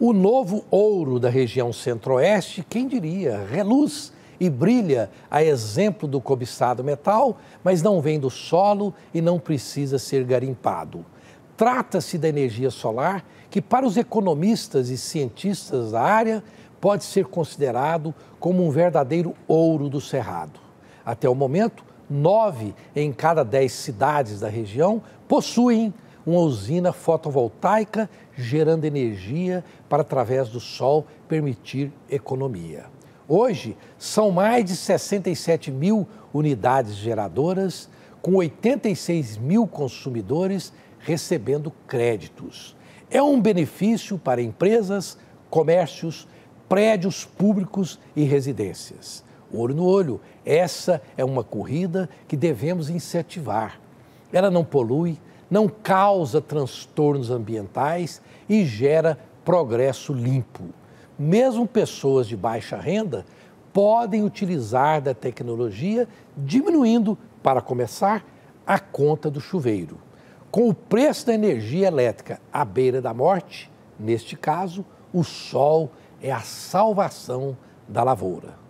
O novo ouro da região centro-oeste, quem diria, reluz e brilha a exemplo do cobiçado metal, mas não vem do solo e não precisa ser garimpado. Trata-se da energia solar, que para os economistas e cientistas da área pode ser considerado como um verdadeiro ouro do Cerrado. Até o momento, nove em cada dez cidades da região possuem uma usina fotovoltaica gerando energia para, através do sol, permitir economia. Hoje, são mais de 67 mil unidades geradoras, com 86 mil consumidores recebendo créditos. É um benefício para empresas, comércios, prédios públicos e residências. Olho no olho, essa é uma corrida que devemos incentivar. Ela não polui, não causa transtornos ambientais e gera progresso limpo. Mesmo pessoas de baixa renda podem utilizar da tecnologia, diminuindo, para começar, a conta do chuveiro. Com o preço da energia elétrica à beira da morte, neste caso, o sol é a salvação da lavoura.